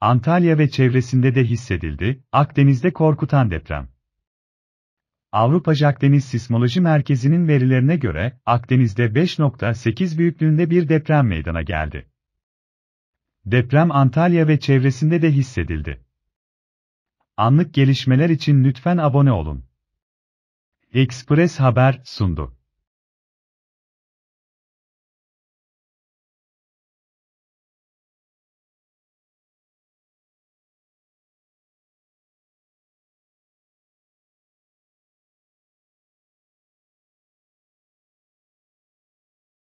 Antalya ve çevresinde de hissedildi, Akdeniz'de korkutan deprem. Avrupa Akdeniz Sismoloji Merkezi'nin verilerine göre, Akdeniz'de 5.8 büyüklüğünde bir deprem meydana geldi. Deprem Antalya ve çevresinde de hissedildi. Anlık gelişmeler için lütfen abone olun. Express Haber sundu.